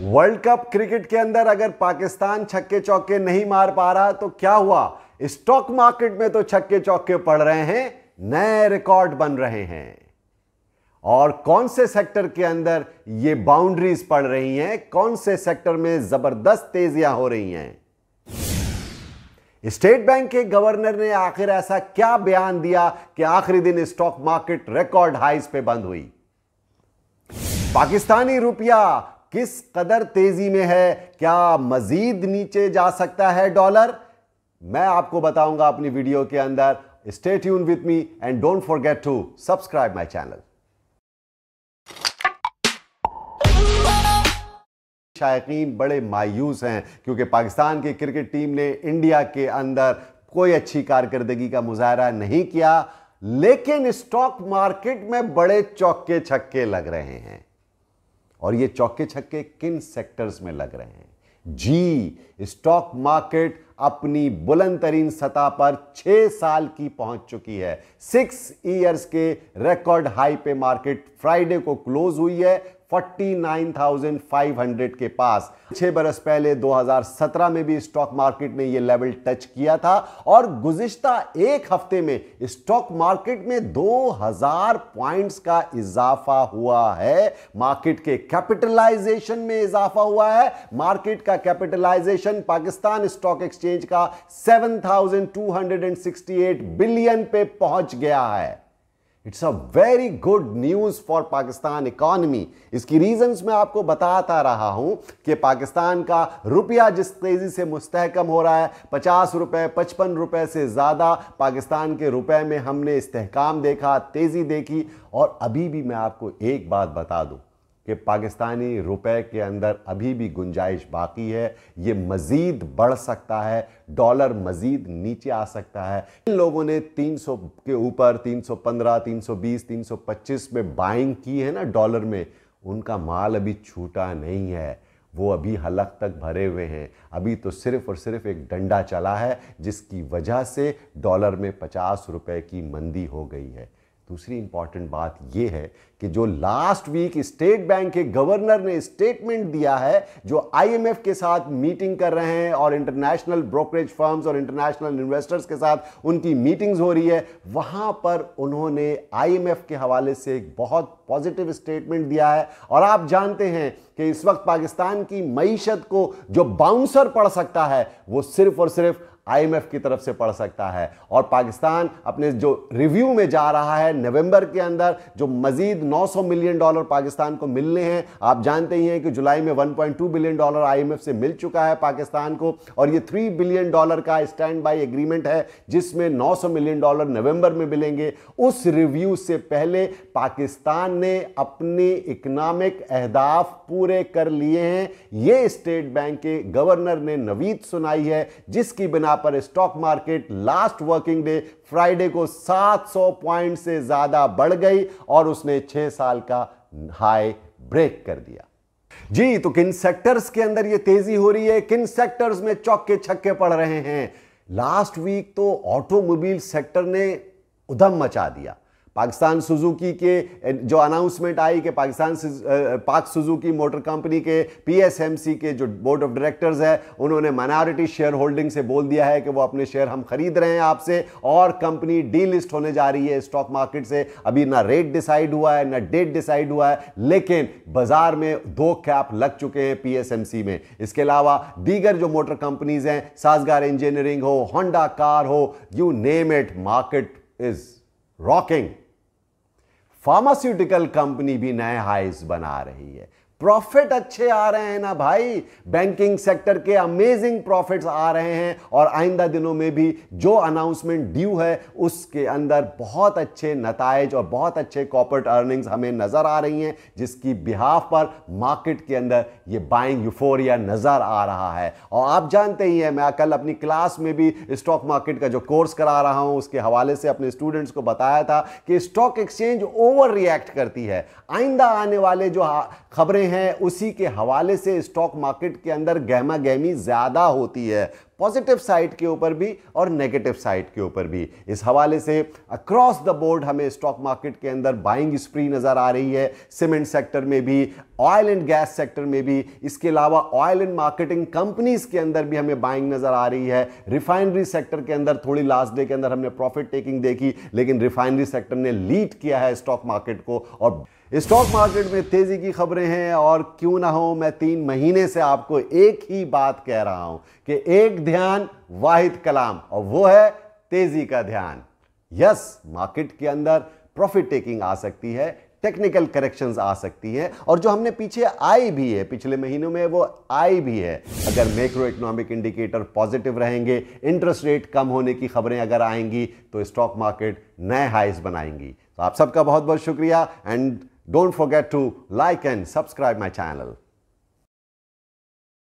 World cup cricket के अंदर अगर पाकिस्तान छक्के चौके नहीं मार पा रहा तो क्या हुआ स्टॉक मार्केट में तो छक्के चौके पड़ रहे हैं नए रिकॉर्ड बन रहे हैं और कौन से सेक्टर के अंदर ये बाउंड्रीज पड़ रही हैं कौन से सेक्टर में जबरदस्त तेजियां हो रही हैं स्टेट बैंक के गवर्नर ने आखिर ऐसा क्या बयान दिया कि आखिरी दिन स्टॉक मार्केट रिकॉर्ड हाइस पे बंद हुई पाकिस्तानी रुपया किस कदर तेजी में है क्या मजीद नीचे जा सकता है डॉलर मैं आपको बताऊंगा अपनी वीडियो के अंदर stay tune with me and don't forget to subscribe my channel शायकीन बड़े मायूस हैं क्योंकि पाकिस्तान की क्रिकेट टीम ने इंडिया के अंदर कोई अच्छी कारकर्दगी का मुजाहरा नहीं किया लेकिन स्टॉक मार्केट में बड़े चौके छक्के लग रहे हैं और ये चौके छक्के किन सेक्टर्स में लग रहे हैं जी स्टॉक मार्केट अपनी बुलंद तरीन सतह पर छह साल की पहुंच चुकी है सिक्स ईयर्स के रिकॉर्ड हाई पे मार्केट फ्राइडे को क्लोज हुई है 49,500 के पास छह बरस पहले 2017 में भी स्टॉक मार्केट ने यह लेवल टच किया था और गुजश्ता एक हफ्ते में स्टॉक मार्केट में 2000 पॉइंट्स का इजाफा हुआ है मार्केट के कैपिटलाइजेशन में इजाफा हुआ है मार्केट का कैपिटलाइजेशन पाकिस्तान स्टॉक एक्सचेंज का 7,268 बिलियन पे पहुंच गया है it's a very good news for Pakistan economy इसकी रीजन मैं आपको बताता रहा हूं कि पाकिस्तान का रुपया जिस तेजी से मुस्तकम हो रहा है पचास रुपए पचपन रुपए से ज्यादा पाकिस्तान के रुपए में हमने इस्तेकाम देखा तेजी देखी और अभी भी मैं आपको एक बात बता दूं कि पाकिस्तानी रुपए के अंदर अभी भी गुंजाइश बाकी है ये मज़ीद बढ़ सकता है डॉलर मज़ीद नीचे आ सकता है इन लोगों ने 300 के ऊपर 315, 320, 325 में बाइंग की है ना डॉलर में उनका माल अभी छूटा नहीं है वो अभी हलक तक भरे हुए हैं अभी तो सिर्फ और सिर्फ एक डंडा चला है जिसकी वजह से डॉलर में पचास रुपये की मंदी हो गई है दूसरी इंपॉर्टेंट बात यह है कि जो लास्ट वीक स्टेट बैंक के गवर्नर ने स्टेटमेंट दिया है जो आईएमएफ के साथ मीटिंग कर रहे हैं और इंटरनेशनल ब्रोकरेज फर्म्स और इंटरनेशनल इन्वेस्टर्स के साथ उनकी मीटिंग्स हो रही है वहां पर उन्होंने आईएमएफ के हवाले से एक बहुत पॉजिटिव स्टेटमेंट दिया है और आप जानते हैं कि इस वक्त पाकिस्तान की मीशत को जो बाउंसर पड़ सकता है वो सिर्फ और सिर्फ आईएमएफ की तरफ से पड़ सकता है और पाकिस्तान अपने जो रिव्यू में जा रहा है नवंबर के अंदर जो मजीद 900 मिलियन डॉलर पाकिस्तान को मिलने हैं आप जानते ही हैं कि जुलाई में 1.2 बिलियन डॉलर आईएमएफ से मिल चुका है पाकिस्तान को और ये 3 बिलियन डॉलर का स्टैंड बाई एग्रीमेंट है जिसमें नौ मिलियन डॉलर नवंबर में मिलेंगे उस रिव्यू से पहले पाकिस्तान ने अपने इकनॉमिक अहदाफ पूरे कर लिए हैं ये स्टेट बैंक के गवर्नर ने नवीद सुनाई है जिसकी बिना पर stock market last working day Friday को 700 पॉइंट से ज्यादा बढ़ गई और उसने 6 साल का हाई ब्रेक कर दिया जी तो किन सेक्टर्स के अंदर ये तेजी हो रही है किन सेक्टर्स में चौके छक्के पड़ रहे हैं लास्ट वीक तो ऑटोमोबाइल सेक्टर ने उधम मचा दिया पाकिस्तान सुजुकी के जो अनाउंसमेंट आई कि Pakistan Pak Suzuki motor company के पीएसएमसी के जो बोर्ड ऑफ डायरेक्टर्स है उन्होंने माइनॉरिटी शेयर होल्डिंग से बोल दिया है कि वो अपने शेयर हम खरीद रहे हैं आपसे और कंपनी डीलिस्ट होने जा रही है स्टॉक मार्केट से अभी ना रेट डिसाइड हुआ है ना डेट डिसाइड हुआ है लेकिन बाजार में दो कैप लग चुके हैं पी में इसके अलावा दीगर जो मोटर कंपनीज हैं साजगार इंजीनियरिंग हो होंडा कार हो you name it market is rocking pharmaceutical company भी नए हाइस बना रही है प्रॉफिट अच्छे आ रहे हैं ना भाई बैंकिंग सेक्टर के अमेजिंग प्रॉफिट्स आ रहे हैं और आइंदा दिनों में भी जो अनाउंसमेंट ड्यू है उसके अंदर बहुत अच्छे नतज और बहुत अच्छे कॉपरेट अर्निंग्स हमें नज़र आ रही हैं जिसकी बिहाफ पर मार्केट के अंदर ये बाइंग यूफोरिया नज़र आ रहा है और आप जानते ही हैं मैं कल अपनी क्लास में भी स्टॉक मार्केट का जो कोर्स करा रहा हूँ उसके हवाले से अपने स्टूडेंट्स को बताया था कि स्टॉक एक्सचेंज ओवर रिएक्ट करती है आइंदा आने वाले जो खबरें हैं उसी के हवाले से स्टॉक मार्केट के अंदर गहमा गहमी ज़्यादा होती है पॉजिटिव साइड के ऊपर भी और नेगेटिव साइड के ऊपर भी इस हवाले से अक्रॉस द बोर्ड हमें स्टॉक मार्केट के अंदर बाइंग स्प्री नज़र आ रही है सीमेंट सेक्टर में भी ऑयल एंड गैस सेक्टर में भी इसके अलावा ऑयल एंड मार्केटिंग कंपनीज के अंदर भी हमें बाइंग नज़र आ रही है रिफाइनरी सेक्टर के अंदर थोड़ी लास्ट डे के अंदर हमने प्रॉफिट टेकिंग देखी लेकिन रिफाइनरी सेक्टर ने लीड किया है स्टॉक मार्केट को और स्टॉक मार्केट में तेजी की खबरें हैं और क्यों ना हो मैं तीन महीने से आपको एक ही बात कह रहा हूं कि एक ध्यान वाहिद कलाम और वो है तेजी का ध्यान यस मार्केट के अंदर प्रॉफिट टेकिंग आ सकती है टेक्निकल करेक्शंस आ सकती है और जो हमने पीछे आई भी है पिछले महीनों में वो आई भी है अगर मैक्रो इकोनॉमिक इंडिकेटर पॉजिटिव रहेंगे इंटरेस्ट रेट कम होने की खबरें अगर आएंगी तो स्टॉक मार्केट नए हाइस बनाएंगी तो आप सबका बहुत बहुत शुक्रिया and Don't forget to like and subscribe my channel.